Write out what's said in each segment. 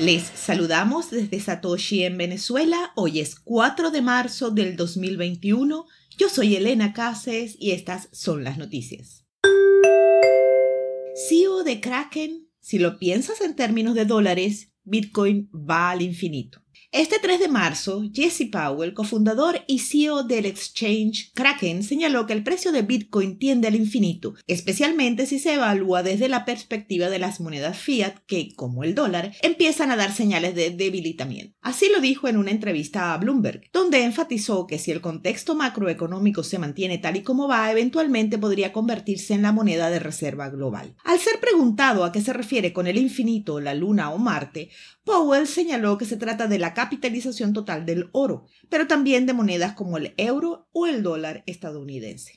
Les saludamos desde Satoshi en Venezuela. Hoy es 4 de marzo del 2021. Yo soy Elena Cáceres y estas son las noticias. CEO de Kraken, si lo piensas en términos de dólares, Bitcoin va al infinito. Este 3 de marzo, Jesse Powell, cofundador y CEO del exchange Kraken, señaló que el precio de Bitcoin tiende al infinito, especialmente si se evalúa desde la perspectiva de las monedas fiat que, como el dólar, empiezan a dar señales de debilitamiento. Así lo dijo en una entrevista a Bloomberg, donde enfatizó que si el contexto macroeconómico se mantiene tal y como va, eventualmente podría convertirse en la moneda de reserva global. Al ser preguntado a qué se refiere con el infinito, la luna o Marte, Powell señaló que se trata de la capitalización total del oro, pero también de monedas como el euro o el dólar estadounidense.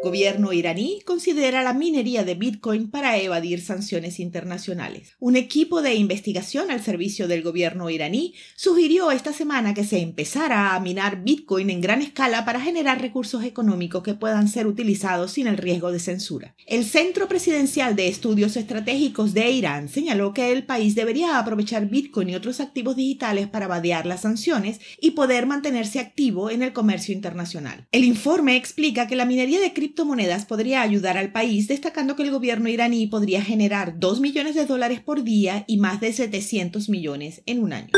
Gobierno iraní considera la minería de Bitcoin para evadir sanciones internacionales. Un equipo de investigación al servicio del gobierno iraní sugirió esta semana que se empezara a minar Bitcoin en gran escala para generar recursos económicos que puedan ser utilizados sin el riesgo de censura. El Centro Presidencial de Estudios Estratégicos de Irán señaló que el país debería aprovechar Bitcoin y otros activos digitales para vadear las sanciones y poder mantenerse activo en el comercio internacional. El informe explica que la minería de criptomonedas criptomonedas podría ayudar al país, destacando que el gobierno iraní podría generar 2 millones de dólares por día y más de 700 millones en un año.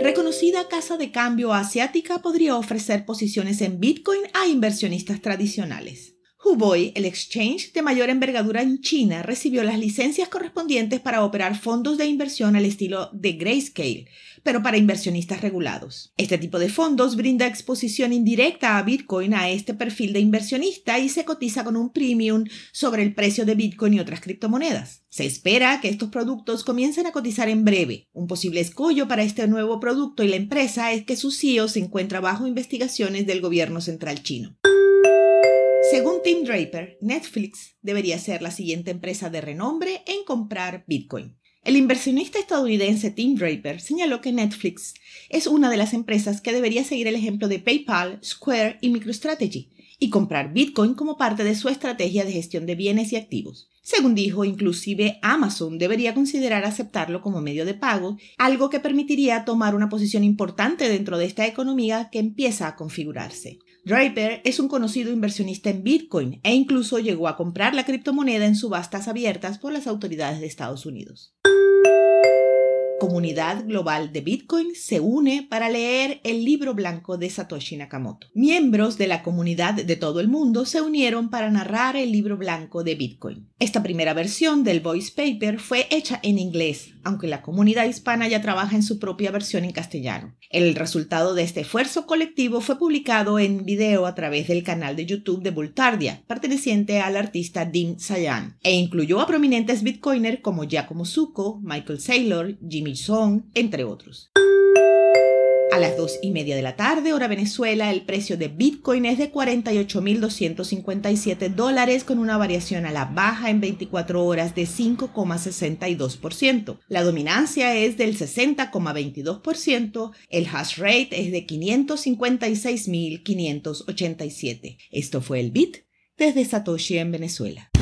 Reconocida casa de cambio asiática podría ofrecer posiciones en Bitcoin a inversionistas tradicionales. HuBoi, el exchange de mayor envergadura en China, recibió las licencias correspondientes para operar fondos de inversión al estilo de Grayscale, pero para inversionistas regulados. Este tipo de fondos brinda exposición indirecta a Bitcoin a este perfil de inversionista y se cotiza con un premium sobre el precio de Bitcoin y otras criptomonedas. Se espera que estos productos comiencen a cotizar en breve. Un posible escollo para este nuevo producto y la empresa es que su CEO se encuentra bajo investigaciones del gobierno central chino. Según Tim Draper, Netflix debería ser la siguiente empresa de renombre en comprar Bitcoin. El inversionista estadounidense Tim Draper señaló que Netflix es una de las empresas que debería seguir el ejemplo de PayPal, Square y MicroStrategy y comprar Bitcoin como parte de su estrategia de gestión de bienes y activos. Según dijo, inclusive Amazon debería considerar aceptarlo como medio de pago, algo que permitiría tomar una posición importante dentro de esta economía que empieza a configurarse. Draper es un conocido inversionista en Bitcoin e incluso llegó a comprar la criptomoneda en subastas abiertas por las autoridades de Estados Unidos comunidad global de Bitcoin se une para leer el libro blanco de Satoshi Nakamoto. Miembros de la comunidad de todo el mundo se unieron para narrar el libro blanco de Bitcoin. Esta primera versión del voice paper fue hecha en inglés, aunque la comunidad hispana ya trabaja en su propia versión en castellano. El resultado de este esfuerzo colectivo fue publicado en video a través del canal de YouTube de VoltarDia, perteneciente al artista Dim Sayan, e incluyó a prominentes bitcoiners como Giacomo Suco, Michael Saylor, Jim son entre otros. A las 2 y media de la tarde, hora Venezuela, el precio de Bitcoin es de 48.257 dólares con una variación a la baja en 24 horas de 5,62%. La dominancia es del 60,22%, el hash rate es de 556.587. Esto fue el Bit desde Satoshi en Venezuela.